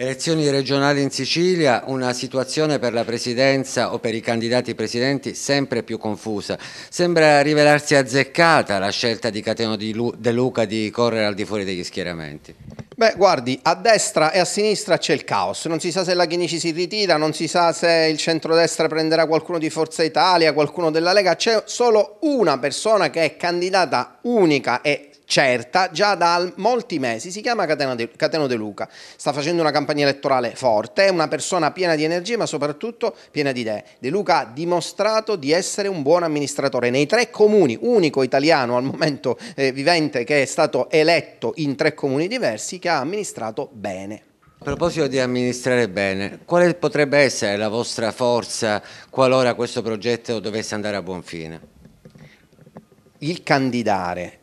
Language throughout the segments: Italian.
Elezioni regionali in Sicilia, una situazione per la presidenza o per i candidati presidenti sempre più confusa. Sembra rivelarsi azzeccata la scelta di Cateno De Luca di correre al di fuori degli schieramenti. Beh, guardi, a destra e a sinistra c'è il caos, non si sa se la Chinici si ritira, non si sa se il centrodestra prenderà qualcuno di Forza Italia, qualcuno della Lega, c'è solo una persona che è candidata unica e certa già da molti mesi, si chiama Cateno De Luca, sta facendo una campagna elettorale forte, è una persona piena di energie ma soprattutto piena di idee. De Luca ha dimostrato di essere un buon amministratore nei tre comuni, unico italiano al momento eh, vivente che è stato eletto in tre comuni diversi, che ha amministrato bene. A proposito di amministrare bene, quale potrebbe essere la vostra forza qualora questo progetto dovesse andare a buon fine? Il candidare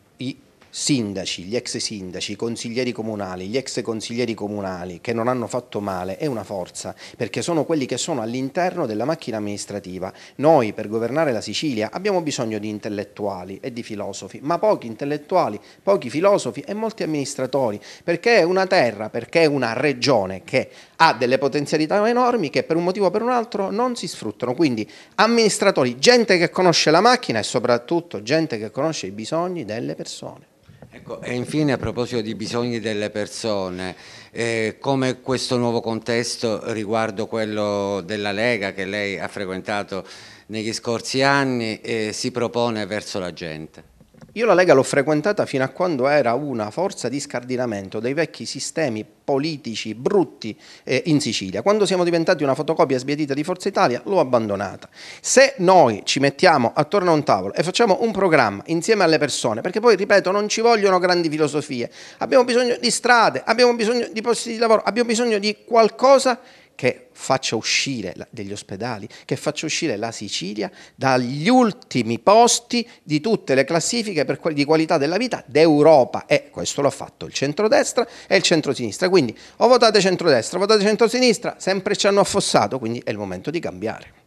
sindaci, gli ex sindaci, i consiglieri comunali, gli ex consiglieri comunali che non hanno fatto male è una forza perché sono quelli che sono all'interno della macchina amministrativa. Noi per governare la Sicilia abbiamo bisogno di intellettuali e di filosofi, ma pochi intellettuali, pochi filosofi e molti amministratori perché è una terra, perché è una regione che ha delle potenzialità enormi che per un motivo o per un altro non si sfruttano. Quindi amministratori, gente che conosce la macchina e soprattutto gente che conosce i bisogni delle persone. Ecco, e infine a proposito di bisogni delle persone, eh, come questo nuovo contesto riguardo quello della Lega che lei ha frequentato negli scorsi anni eh, si propone verso la gente? Io la Lega l'ho frequentata fino a quando era una forza di scardinamento dei vecchi sistemi politici brutti eh, in Sicilia. Quando siamo diventati una fotocopia sbiadita di Forza Italia, l'ho abbandonata. Se noi ci mettiamo attorno a un tavolo e facciamo un programma insieme alle persone, perché poi, ripeto, non ci vogliono grandi filosofie, abbiamo bisogno di strade, abbiamo bisogno di posti di lavoro, abbiamo bisogno di qualcosa che faccia uscire degli ospedali, che faccia uscire la Sicilia dagli ultimi posti di tutte le classifiche quali, di qualità della vita d'Europa e questo l'ha fatto il centrodestra e il centrosinistra. Quindi o votate centrodestra, votate centrosinistra, sempre ci hanno affossato, quindi è il momento di cambiare.